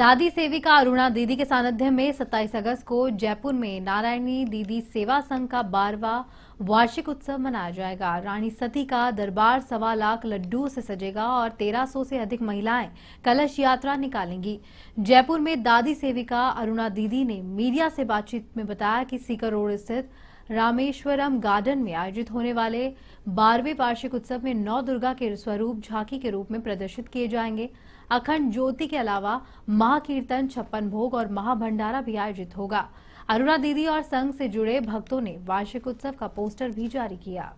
दादी सेविका अरुणा दीदी के सानिध्य में 27 अगस्त को जयपुर में नारायणी दीदी सेवा संघ का बारवा वार्षिक उत्सव मनाया जाएगा रानी सती का दरबार सवा लाख लड्डू से सजेगा और 1300 से अधिक महिलाएं कलश यात्रा निकालेंगी जयपुर में दादी सेविका अरुणा दीदी ने मीडिया से बातचीत में बताया कि सीकर रोड स्थित रामेश्वरम गार्डन में आयोजित होने वाले बारहवें वार्षिक उत्सव में नौ दुर्गा के स्वरूप झांकी के रूप में प्रदर्शित किए जाएंगे अखंड ज्योति के अलावा महाकीर्तन छप्पन भोग और महाभंडारा भी आयोजित होगा अरुणा दीदी और संघ से जुड़े भक्तों ने वार्षिक उत्सव का पोस्टर भी जारी किया